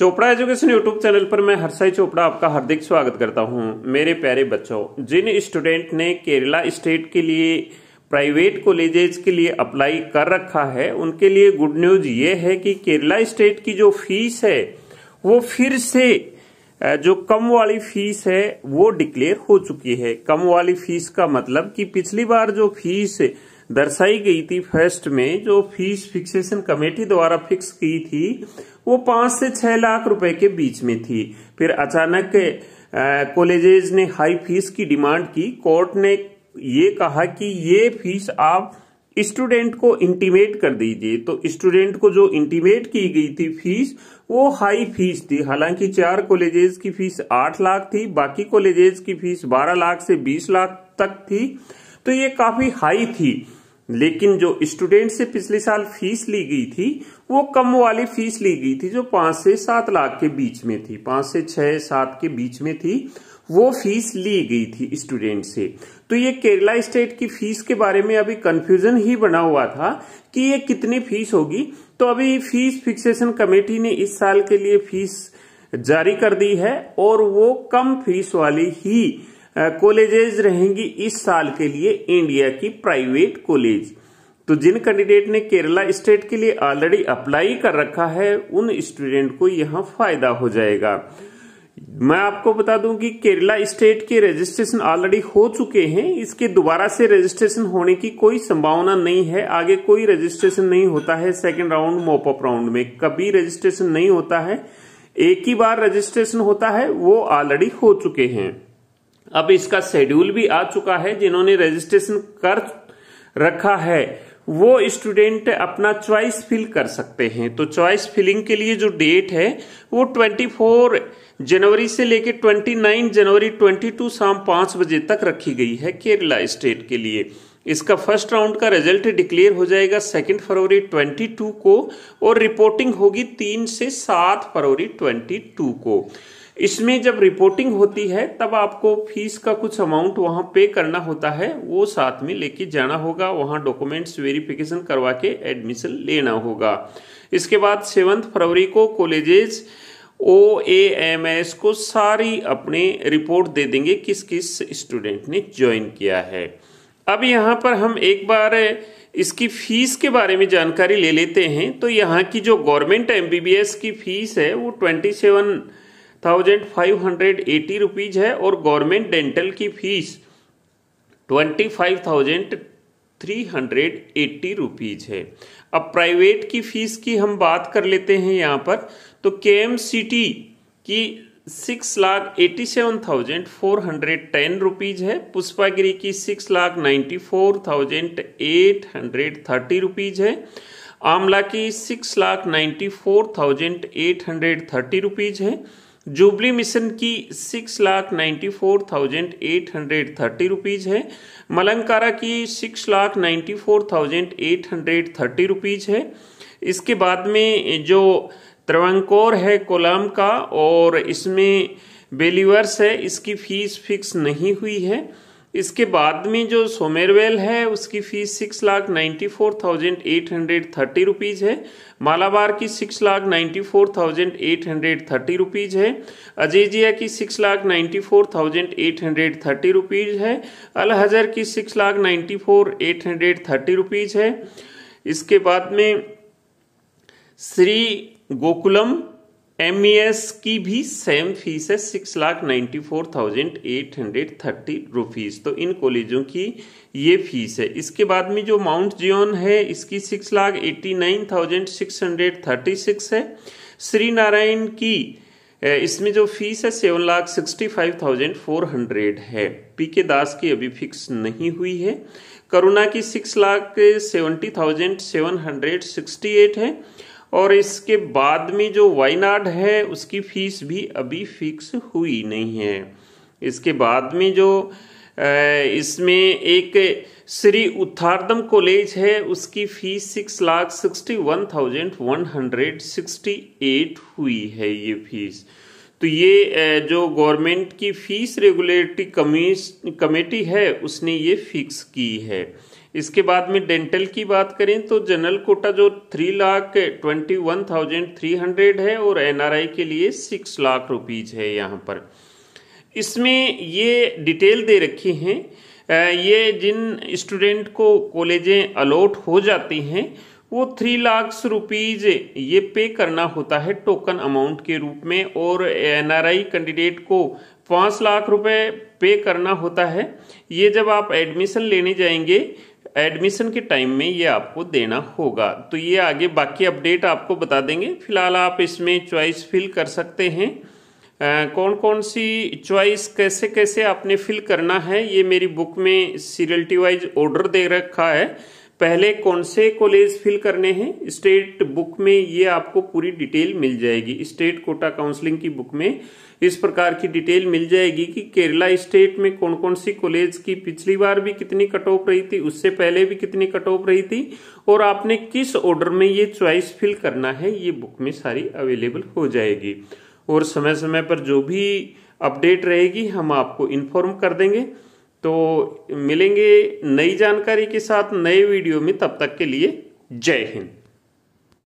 Chopra education YouTube channel पर मैं हर्षाई चोपड़ा आपका हार्दिक स्वागत करता हूं मेरे प्यारे बच्चों जिन स्टूडेंट ने केरला स्टेट के लिए प्राइवेट कॉलेजेस के लिए अप्लाई कर रखा है उनके लिए गुड न्यूज ये है कि केरला स्टेट की जो फीस है वो फिर से जो कम वाली फीस है वो डिक्लेयर हो चुकी है कम वाली फीस का मतलब कि पिछली बार जो फीस दर्शाई गई थी फर्स्ट में जो फीस फिक्सेशन कमेटी द्वारा फिक्स की थी वो पांच से छह लाख रुपए के बीच में थी फिर अचानक कॉलेजेज ने हाई फीस की डिमांड की कोर्ट ने ये कहा कि ये फीस आप स्टूडेंट को इंटीमेट कर दीजिए तो स्टूडेंट को जो इंटीमेट की गई थी फीस वो हाई फीस थी हालांकि चार कॉलेजेस की फीस आठ लाख थी बाकी कॉलेजेस की फीस बारह लाख से बीस लाख तक थी तो ये काफी हाई थी लेकिन जो स्टूडेंट से पिछले साल फीस ली गई थी वो कम वाली फीस ली गई थी जो पांच से सात लाख के बीच में थी पांच से छह सात के बीच में थी वो फीस ली गई थी स्टूडेंट से तो ये केरला स्टेट की फीस के बारे में अभी कंफ्यूजन ही बना हुआ था कि ये कितनी फीस होगी तो अभी फीस फिक्सेशन कमेटी ने इस साल के लिए फीस जारी कर दी है और वो कम फीस वाली ही कॉलेजेज रहेंगी इस साल के लिए इंडिया की प्राइवेट कॉलेज तो जिन कैंडिडेट ने केरला स्टेट के लिए ऑलरेडी अप्लाई कर रखा है उन स्टूडेंट को यहाँ फायदा हो जाएगा मैं आपको बता दूं कि केरला स्टेट के रजिस्ट्रेशन ऑलरेडी हो चुके हैं इसके दोबारा से रजिस्ट्रेशन होने की कोई संभावना नहीं है आगे कोई रजिस्ट्रेशन नहीं होता है सेकंड राउंड मोपअप राउंड में कभी रजिस्ट्रेशन नहीं होता है एक ही बार रजिस्ट्रेशन होता है वो ऑलरेडी हो चुके हैं अब इसका शेड्यूल भी आ चुका है जिन्होंने रजिस्ट्रेशन कर रखा है वो स्टूडेंट अपना चॉइस फिल कर सकते हैं तो चॉइस फिलिंग के लिए जो डेट है वो 24 जनवरी से लेकर 29 जनवरी 22 शाम पांच बजे तक रखी गई है केरला स्टेट के लिए इसका फर्स्ट राउंड का रिजल्ट डिक्लेयर हो जाएगा सेकेंड फरवरी 22 को और रिपोर्टिंग होगी तीन से सात फरवरी 22 को इसमें जब रिपोर्टिंग होती है तब आपको फीस का कुछ अमाउंट वहां पे करना होता है वो साथ में लेके जाना होगा वहाँ डॉक्यूमेंट्स वेरिफिकेशन करवा के एडमिशन लेना होगा इसके बाद सेवंथ फरवरी को colleges O A M S को सारी अपने रिपोर्ट दे देंगे किस किस स्टूडेंट ने ज्वाइन किया है अब यहाँ पर हम एक बार इसकी फीस के बारे में जानकारी ले लेते हैं तो यहाँ की जो government M B B S की फीस है वो twenty seven thousand five hundred eighty rupees है और गवर्नमेंट डेंटल की fees twenty five thousand three hundred eighty rupees है अब प्राइवेट की फ़ीस की हम बात कर लेते हैं यहाँ पर तो के एम सी टी की six lakh eighty seven thousand four hundred ten rupees है पुष्पागिरी की six lakh ninety four thousand eight hundred thirty rupees है आमला की six lakh ninety four thousand eight hundred thirty rupees है जुबली मिशन की six lakh ninety four thousand eight hundred thirty rupees है मलंकारा की six lakh ninety four thousand eight hundred thirty rupees है इसके बाद में जो त्रवंकोर है कोलाम का और इसमें बेलीवर्स है इसकी फीस फिक्स नहीं हुई है इसके बाद में जो सोमेरवेल है उसकी fees six lakh ninety four thousand eight hundred thirty rupees है मालाबार की six lakh ninety four thousand eight hundred thirty rupees है अजेजिया की six lakh ninety four thousand eight hundred thirty rupees है अलहजर की six lakh ninety four eight hundred thirty rupees है इसके बाद में श्री गोकुलम एम e की भी सेम फीस है six lakh ninety four thousand eight hundred thirty rupees तो इन कॉलेजों की ये फीस है इसके बाद में जो माउंट जियोन है इसकी six lakh eighty nine thousand six hundred thirty six है श्री नारायण की इसमें जो फीस है seven lakh sixty five thousand four hundred है पी के दास की अभी फिक्स नहीं हुई है करुणा की six lakh seventy thousand seven hundred sixty eight है और इसके बाद में जो वायनाड है उसकी फीस भी अभी फिक्स हुई नहीं है इसके बाद में जो इसमें एक श्री उत्थार्दम कॉलेज है उसकी fees six lakh sixty one thousand one hundred sixty eight हुई है ये फीस तो ये जो गवर्नमेंट की फीस रेगुलेटरी कमी कमेटी है उसने ये फिक्स की है इसके बाद में डेंटल की बात करें तो जनरल कोटा जो three lakh twenty one thousand three hundred है और एनआरआई के लिए सिक्स लाख रुपीज़ है यहाँ पर इसमें ये डिटेल दे रखी हैं ये जिन स्टूडेंट को कॉलेजें अलॉट हो जाती हैं वो थ्री लाख रुपीज ये पे करना होता है टोकन अमाउंट के रूप में और एनआरआई कैंडिडेट को पाँच लाख रुपए पे करना होता है ये जब आप एडमिशन लेने जाएंगे एडमिशन के टाइम में ये आपको देना होगा तो ये आगे बाकी अपडेट आपको बता देंगे फिलहाल आप इसमें चॉइस फिल कर सकते हैं आ, कौन कौन सी चॉइस कैसे कैसे आपने फिल करना है ये मेरी बुक में सीरियल्टी वाइज ऑर्डर दे रखा है पहले कौन से कॉलेज फिल करने हैं स्टेट बुक में ये आपको पूरी डिटेल मिल जाएगी स्टेट कोटा काउंसलिंग की बुक में इस प्रकार की डिटेल मिल जाएगी कि केरला स्टेट में कौन कौन सी कॉलेज की पिछली बार भी कितनी कट ऑफ रही थी उससे पहले भी कितनी कट ऑफ रही थी और आपने किस ऑर्डर में ये च्वाइस फिल करना है ये बुक में सारी अवेलेबल हो जाएगी और समय समय पर जो भी अपडेट रहेगी हम आपको इन्फॉर्म कर देंगे तो मिलेंगे नई जानकारी के साथ नए वीडियो में तब तक के लिए जय हिंद